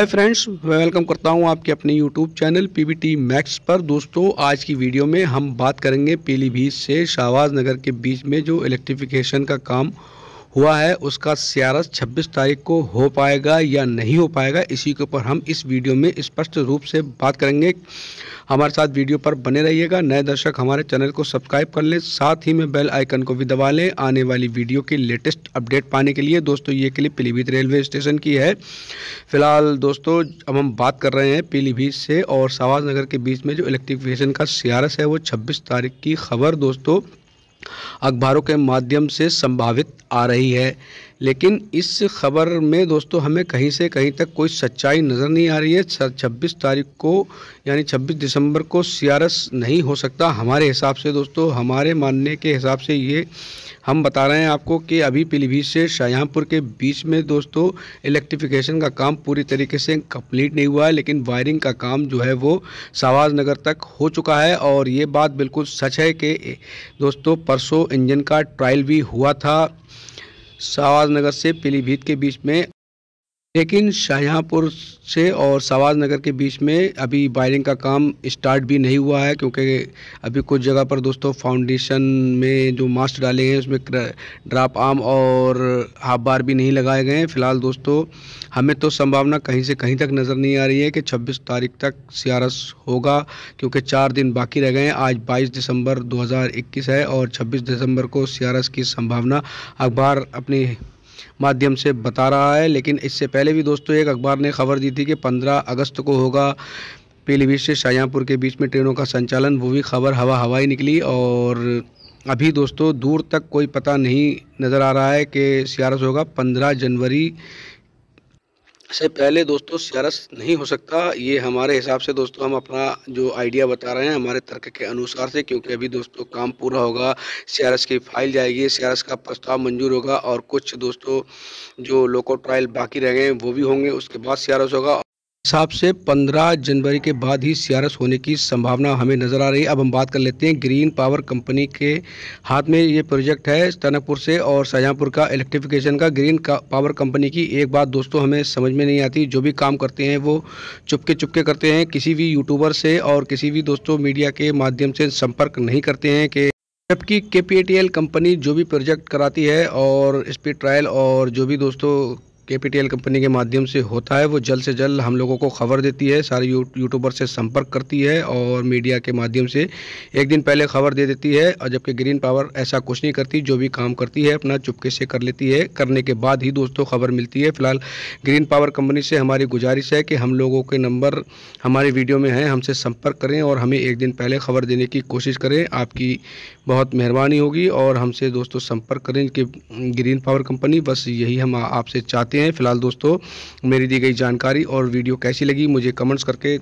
hi friends welcome करता हूं आपके अपने यूट्यूब चैनल पीबीटी मैक्स पर दोस्तों आज की वीडियो में हम बात करेंगे पीलीभीत से शाहबाज नगर के बीच में जो इलेक्ट्रिफिकेशन का काम हुआ है उसका सियारस 26 तारीख को हो पाएगा या नहीं हो पाएगा इसी के ऊपर हम इस वीडियो में स्पष्ट रूप से बात करेंगे हमारे साथ वीडियो पर बने रहिएगा नए दर्शक हमारे चैनल को सब्सक्राइब कर लें साथ ही में बेल आइकन को भी दबा लें आने वाली वीडियो की लेटेस्ट अपडेट पाने के लिए दोस्तों ये क्लिप पीलीभीत रेलवे स्टेशन की है फिलहाल दोस्तों अब हम बात कर रहे हैं पीलीभीत से और सवाज नगर के बीच में जो इलेक्ट्रिफिकेशन का सियारस है वो छब्बीस तारीख की खबर दोस्तों अखबारों के माध्यम से संभावित आ रही है लेकिन इस खबर में दोस्तों हमें कहीं से कहीं तक कोई सच्चाई नज़र नहीं आ रही है छब्बीस तारीख को यानी 26 दिसंबर को सीआरएस नहीं हो सकता हमारे हिसाब से दोस्तों हमारे मानने के हिसाब से ये हम बता रहे हैं आपको कि अभी पीलीभीत से शाहजहाँपुर के बीच में दोस्तों इलेक्ट्रिफिकेशन का काम पूरी तरीके से कंप्लीट नहीं हुआ है लेकिन वायरिंग का काम जो है वो शाहवाज नगर तक हो चुका है और ये बात बिल्कुल सच है कि दोस्तों परसों इंजन का ट्रायल भी हुआ था शाहबाज नगर से पीलीभीत के बीच में लेकिन शाहजहाँपुर से और सवाज नगर के बीच में अभी वायरिंग का काम स्टार्ट भी नहीं हुआ है क्योंकि अभी कुछ जगह पर दोस्तों फाउंडेशन में जो मास्ट डाले हैं उसमें ड्राप आर्म और हाफ बार भी नहीं लगाए गए हैं फिलहाल दोस्तों हमें तो संभावना कहीं से कहीं तक नज़र नहीं आ रही है कि 26 तारीख तक सियारस होगा क्योंकि चार दिन बाकी रह गए हैं आज बाईस दिसंबर दो है और छब्बीस दिसंबर को सियारस की संभावना अखबार अपनी माध्यम से बता रहा है लेकिन इससे पहले भी दोस्तों एक अखबार ने खबर दी थी कि पंद्रह अगस्त को होगा पीलीभीत से शाहजहाँपुर के बीच में ट्रेनों का संचालन वो भी खबर हवा हवाई निकली और अभी दोस्तों दूर तक कोई पता नहीं नज़र आ रहा है कि सियारस होगा पंद्रह जनवरी से पहले दोस्तों सियारस नहीं हो सकता ये हमारे हिसाब से दोस्तों हम अपना जो आइडिया बता रहे हैं हमारे तर्क के अनुसार से क्योंकि अभी दोस्तों काम पूरा होगा सियारस की फाइल जाएगी सियारस का प्रस्ताव मंजूर होगा और कुछ दोस्तों जो लोको ट्रायल बाकी रह गए वो भी होंगे उसके बाद सियारस होगा हिसाब से 15 जनवरी के बाद ही सियारस होने की संभावना हमें नज़र आ रही है अब हम बात कर लेते हैं ग्रीन पावर कंपनी के हाथ में ये प्रोजेक्ट है टनकपुर से और शाहजहाँपुर का इलेक्ट्रिफिकेशन का ग्रीन का पावर कंपनी की एक बात दोस्तों हमें समझ में नहीं आती जो भी काम करते हैं वो चुपके चुपके करते हैं किसी भी यूट्यूबर से और किसी भी दोस्तों मीडिया के माध्यम से संपर्क नहीं करते हैं कि जबकि के कंपनी जो भी प्रोजेक्ट कराती है और स्पीड ट्रायल और जो भी दोस्तों के कंपनी के माध्यम से होता है वो जल्द से जल्द हम लोगों को खबर देती है सारे यूट्यूबर से संपर्क करती है और मीडिया के माध्यम से एक दिन पहले खबर दे देती है और जबकि ग्रीन पावर ऐसा कुछ नहीं करती जो भी काम करती है अपना चुपके से कर लेती है करने के बाद ही दोस्तों खबर मिलती है फिलहाल ग्रीन पावर कंपनी से हमारी गुजारिश है कि हम लोगों के नंबर हमारे वीडियो में हैं हमसे संपर्क करें और हमें एक दिन पहले खबर देने की कोशिश करें आपकी बहुत मेहरबानी होगी और हमसे दोस्तों संपर्क करें कि ग्रीन पावर कंपनी बस यही हम आपसे चाहते हैं हैं फिलहाल दोस्तों मेरी दी गई जानकारी और वीडियो कैसी लगी मुझे कमेंट्स करके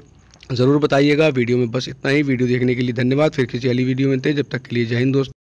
ज़रूर बताइएगा वीडियो में बस इतना ही वीडियो देखने के लिए धन्यवाद फिर किसी अली वीडियो में थे जब तक के लिए जय हिंद दोस्तों